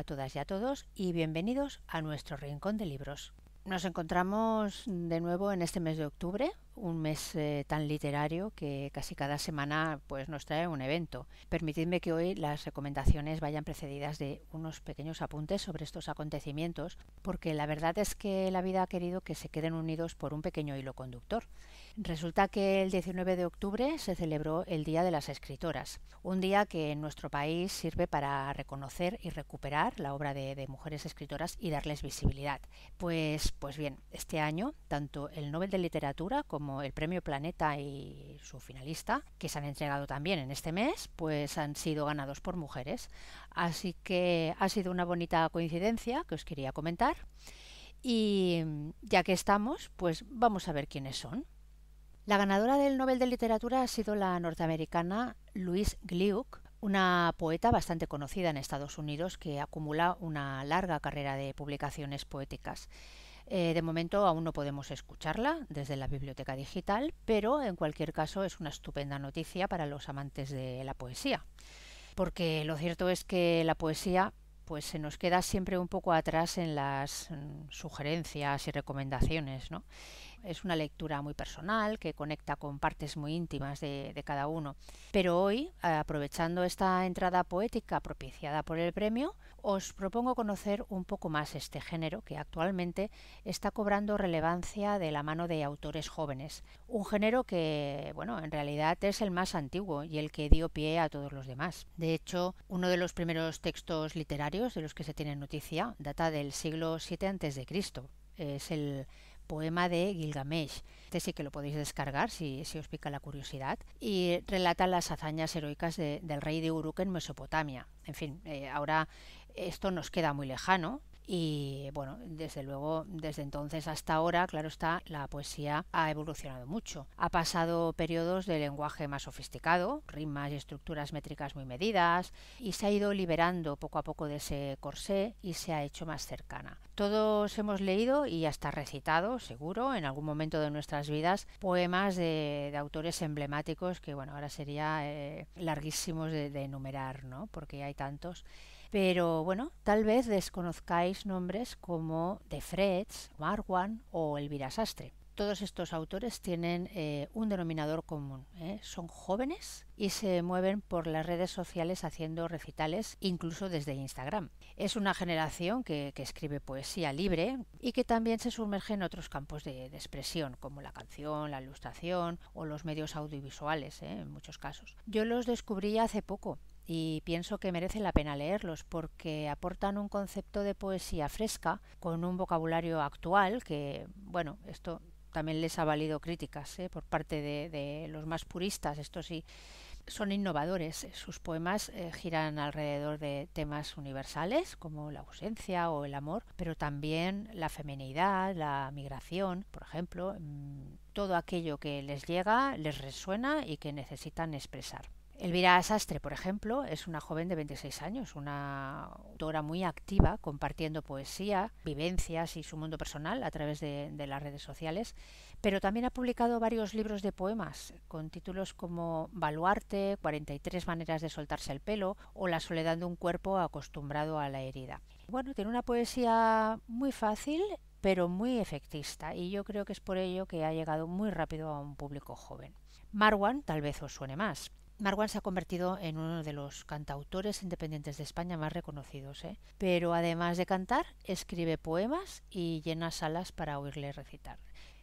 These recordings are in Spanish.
a todas y a todos y bienvenidos a nuestro Rincón de Libros. Nos encontramos de nuevo en este mes de octubre un mes eh, tan literario que casi cada semana pues nos trae un evento. Permitidme que hoy las recomendaciones vayan precedidas de unos pequeños apuntes sobre estos acontecimientos, porque la verdad es que la vida ha querido que se queden unidos por un pequeño hilo conductor. Resulta que el 19 de octubre se celebró el Día de las Escritoras, un día que en nuestro país sirve para reconocer y recuperar la obra de, mujeres escritoras y darles visibilidad. Pues, pues bien, este año tanto el Nobel de Literatura como el Premio Planeta y su finalista, que se han entregado también en este mes, pues han sido ganados por mujeres. Así que ha sido una bonita coincidencia que os quería comentar. Y ya que estamos, pues vamos a ver quiénes son. La ganadora del Nobel de Literatura ha sido la norteamericana Louise Gluck, una poeta bastante conocida en Estados Unidos que acumula una larga carrera de publicaciones poéticas. Eh, de momento aún no podemos escucharla desde la biblioteca digital, pero en cualquier caso es una estupenda noticia para los amantes de la poesía, porque lo cierto es que la poesía pues se nos queda siempre un poco atrás en las mm, sugerencias y recomendaciones, ¿no? Es una lectura muy personal que conecta con partes muy íntimas de, cada uno. Pero hoy, aprovechando esta entrada poética propiciada por el premio, os propongo conocer un poco más este género que actualmente está cobrando relevancia de la mano de autores jóvenes. Un género que, bueno, en realidad es el más antiguo y el que dio pie a todos los demás. De hecho, uno de los primeros textos literarios de los que se tiene noticia data del siglo VII a.C. Es el poema de Gilgamesh. Este sí que lo podéis descargar si, os pica la curiosidad. Y relata las hazañas heroicas del rey de Uruk en Mesopotamia. En fin, eh, ahora esto nos queda muy lejano, y bueno, desde luego, desde entonces hasta ahora, claro está, la poesía ha evolucionado mucho. Ha pasado periodos de lenguaje más sofisticado, rimas y estructuras métricas muy medidas, y se ha ido liberando poco a poco de ese corsé y se ha hecho más cercana. Todos hemos leído y hasta recitado, seguro, en algún momento de nuestras vidas, poemas de, autores emblemáticos que, bueno, ahora sería eh, larguísimos de, de enumerar, ¿no? Porque hay tantos. Pero bueno, tal vez desconozcáis nombres como De Frets, Marwan o Elvira Sastre. Todos estos autores tienen eh, un denominador común. ¿eh? Son jóvenes y se mueven por las redes sociales haciendo recitales, incluso desde Instagram. Es una generación que, escribe poesía libre y que también se sumerge en otros campos de, expresión, como la canción, la ilustración o los medios audiovisuales, ¿eh? en muchos casos. Yo los descubrí hace poco y pienso que merece la pena leerlos porque aportan un concepto de poesía fresca con un vocabulario actual que, bueno, esto también les ha valido críticas ¿eh? por parte de, los más puristas, esto sí, son innovadores. Sus poemas eh, giran alrededor de temas universales como la ausencia o el amor, pero también la feminidad, la migración, por ejemplo, mm, todo aquello que les llega, les resuena y que necesitan expresar. Elvira Sastre, por ejemplo, es una joven de 26 años, una autora muy activa, compartiendo poesía, vivencias y su mundo personal a través de, las redes sociales, pero también ha publicado varios libros de poemas con títulos como Baluarte, 43 maneras de soltarse el pelo o La soledad de un cuerpo acostumbrado a la herida. Bueno, tiene una poesía muy fácil pero muy efectista y yo creo que es por ello que ha llegado muy rápido a un público joven. Marwan tal vez os suene más. Marwan se ha convertido en uno de los cantautores independientes de España más reconocidos, ¿eh? pero además de cantar, escribe poemas y llena salas para oírle recitar.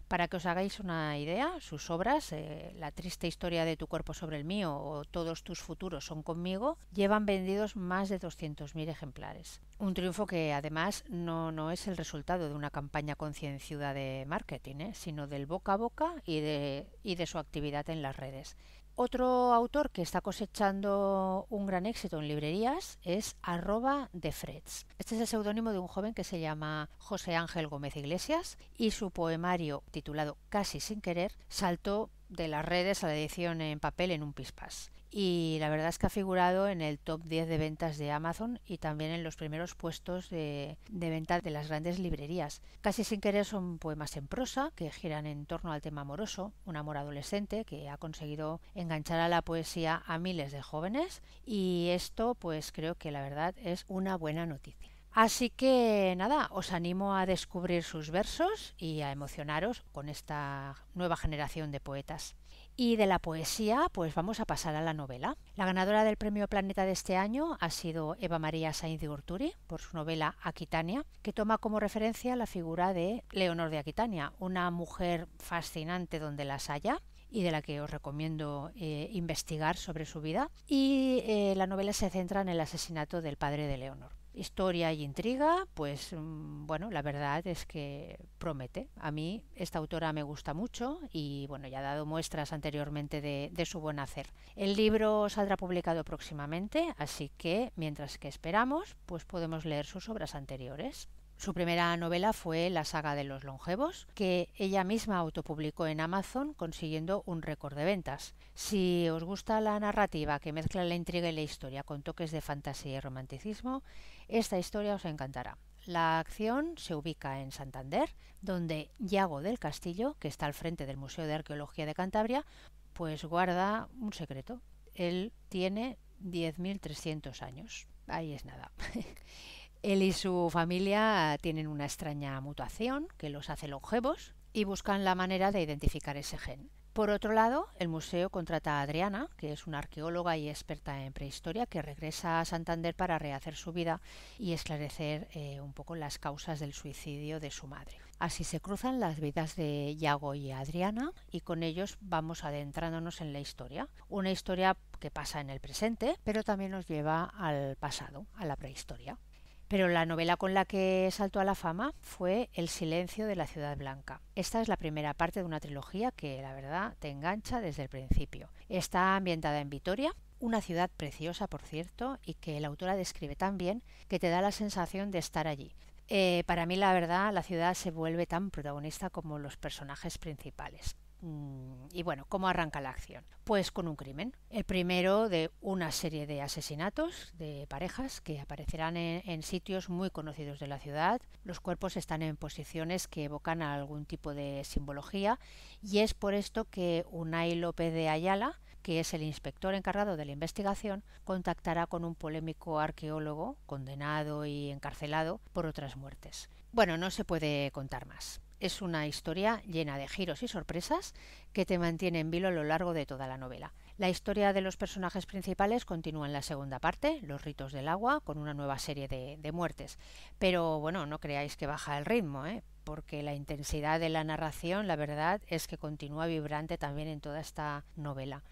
Para que os hagáis una idea, sus obras, eh, La triste historia de tu cuerpo sobre el mío o Todos tus futuros son conmigo, llevan vendidos más de 200.000 ejemplares. Un triunfo que además no, es el resultado de una campaña concienciada de marketing, ¿eh? sino del boca a boca y de su actividad en las redes. Otro autor que está cosechando un gran éxito en librerías es arroba de Este es el seudónimo de un joven que se llama José Ángel Gómez Iglesias y su poemario titulado Casi sin querer saltó de las redes a la edición en papel en un pispas y la verdad es que ha figurado en el top 10 de ventas de Amazon y también en los primeros puestos de, de, venta de las grandes librerías. Casi sin querer son poemas en prosa que giran en torno al tema amoroso, un amor adolescente que ha conseguido enganchar a la poesía a miles de jóvenes y esto pues creo que la verdad es una buena noticia. Así que nada, os animo a descubrir sus versos y a emocionaros con esta nueva generación de poetas. Y de la poesía, pues vamos a pasar a la novela. La ganadora del Premio Planeta de este año ha sido Eva María Sainz de Urturi por su novela Aquitania, que toma como referencia la figura de Leonor de Aquitania, una mujer fascinante donde las haya y de la que os recomiendo eh, investigar sobre su vida. Y eh, la novela se centra en el asesinato del padre de Leonor historia y intriga, pues mm, bueno, la verdad es que promete. A mí esta autora me gusta mucho y bueno, ya ha dado muestras anteriormente de, de, su buen hacer. El libro saldrá publicado próximamente, así que mientras que esperamos, pues podemos leer sus obras anteriores. Su primera novela fue La saga de los longevos, que ella misma autopublicó en Amazon consiguiendo un récord de ventas. Si os gusta la narrativa que mezcla la intriga y la historia con toques de fantasía y romanticismo, esta historia os encantará. La acción se ubica en Santander, donde Yago del Castillo, que está al frente del Museo de Arqueología de Cantabria, pues guarda un secreto. Él tiene 10.300 años. Ahí es nada. Él y su familia tienen una extraña mutación que los hace longevos y buscan la manera de identificar ese gen. Por otro lado, el museo contrata a Adriana, que es una arqueóloga y experta en prehistoria, que regresa a Santander para rehacer su vida y esclarecer eh, un poco las causas del suicidio de su madre. Así se cruzan las vidas de Iago y Adriana y con ellos vamos adentrándonos en la historia. Una historia que pasa en el presente, pero también nos lleva al pasado, a la prehistoria. Pero la novela con la que saltó a la fama fue El silencio de la ciudad blanca. Esta es la primera parte de una trilogía que, la verdad, te engancha desde el principio. Está ambientada en Vitoria, una ciudad preciosa, por cierto, y que la autora describe tan bien que te da la sensación de estar allí. Eh, para mí, la verdad, la ciudad se vuelve tan protagonista como los personajes principales. Mm, y bueno, ¿cómo arranca la acción? Pues con un crimen. El primero de una serie de asesinatos de parejas que aparecerán en, sitios muy conocidos de la ciudad. Los cuerpos están en posiciones que evocan algún tipo de simbología y es por esto que Unai López de Ayala, que es el inspector encargado de la investigación, contactará con un polémico arqueólogo condenado y encarcelado por otras muertes. Bueno, no se puede contar más. Es una historia llena de giros y sorpresas que te mantiene en vilo a lo largo de toda la novela. La historia de los personajes principales continúa en la segunda parte, Los ritos del agua, con una nueva serie de, de muertes. Pero bueno, no creáis que baja el ritmo, ¿eh? porque la intensidad de la narración, la verdad, es que continúa vibrante también en toda esta novela.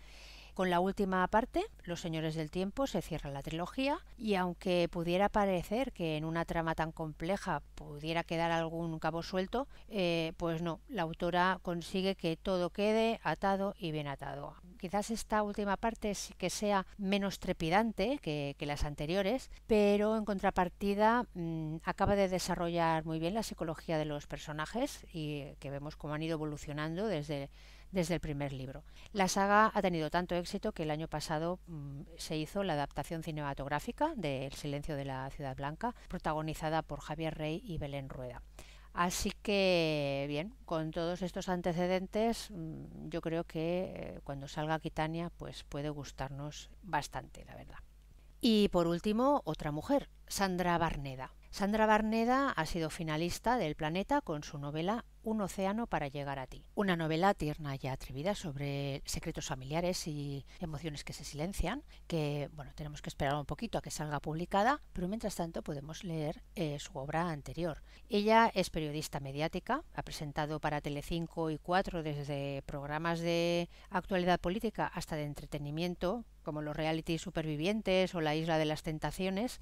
Con la última parte, Los Señores del Tiempo, se cierra la trilogía y aunque pudiera parecer que en una trama tan compleja pudiera quedar algún cabo suelto, eh, pues no, la autora consigue que todo quede atado y bien atado. Quizás esta última parte sí que sea menos trepidante que, las anteriores, pero en contrapartida mm, acaba de desarrollar muy bien la psicología de los personajes y que vemos cómo han ido evolucionando desde desde el primer libro. La saga ha tenido tanto éxito que el año pasado mm, se hizo la adaptación cinematográfica de El silencio de la ciudad blanca, protagonizada por Javier Rey y Belén Rueda. Así que, bien, con todos estos antecedentes, mm, yo creo que eh, cuando salga Quitania, pues puede gustarnos bastante, la verdad. Y por último, otra mujer, Sandra Barneda. Sandra Barneda ha sido finalista del Planeta con su novela Un océano para llegar a ti. Una novela tierna y atrevida sobre secretos familiares y emociones que se silencian, que bueno, tenemos que esperar un poquito a que salga publicada, pero mientras tanto podemos leer eh, su obra anterior. Ella es periodista mediática, ha presentado para Telecinco y Cuatro desde programas de actualidad política hasta de entretenimiento, como los reality supervivientes o la isla de las tentaciones,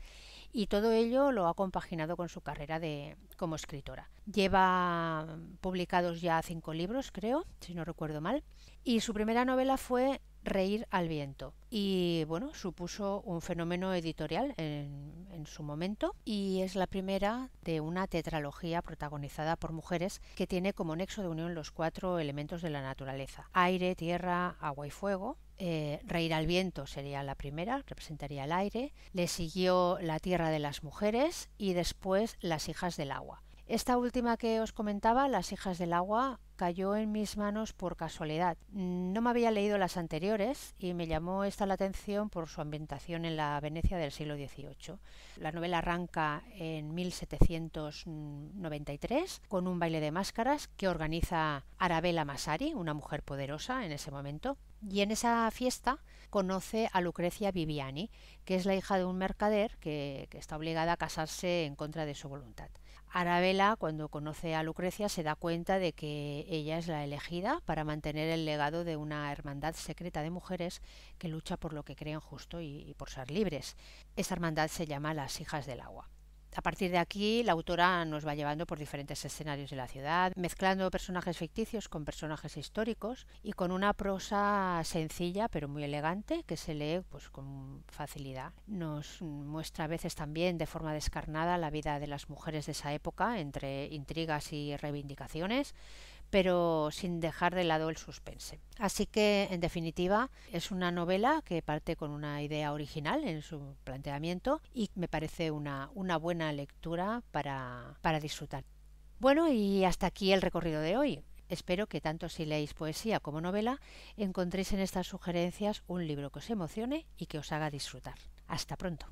y todo ello lo ha compaginado con su carrera de, como escritora. Lleva mm, publicados ya cinco libros, creo, si no recuerdo mal, y su primera novela fue Reír al viento. Y bueno, supuso un fenómeno editorial en, su momento y es la primera de una tetralogía protagonizada por mujeres que tiene como nexo de unión los cuatro elementos de la naturaleza, aire, tierra, agua y fuego, eh, Reír al viento sería la primera, representaría el aire, le siguió La tierra de las mujeres y después Las hijas del agua. Esta última que os comentaba, Las hijas del agua, cayó en mis manos por casualidad. No me había leído las anteriores y me llamó esta la atención por su ambientación en la Venecia del siglo XVIII. La novela arranca en 1793 con un baile de máscaras que organiza Arabella Masari, una mujer poderosa en ese momento, y en esa fiesta conoce a Lucrecia Viviani, que es la hija de un mercader que, que está obligada a casarse en contra de su voluntad. Arabella, cuando conoce a Lucrecia, se da cuenta de que ella es la elegida para mantener el legado de una hermandad secreta de mujeres que lucha por lo que creen justo y, y por ser libres. Esta hermandad se llama las Hijas del Agua. A partir de aquí, la autora nos va llevando por diferentes escenarios de la ciudad, mezclando personajes ficticios con personajes históricos y con una prosa sencilla pero muy elegante que se lee pues, con facilidad. Nos muestra a veces también de forma descarnada la vida de las mujeres de esa época entre intrigas y reivindicaciones pero sin dejar de lado el suspense. Así que, en definitiva, es una novela que parte con una idea original en su planteamiento y me parece una, una buena lectura para, para disfrutar. Bueno, y hasta aquí el recorrido de hoy. Espero que tanto si leéis poesía como novela encontréis en estas sugerencias un libro que os emocione y que os haga disfrutar. Hasta pronto.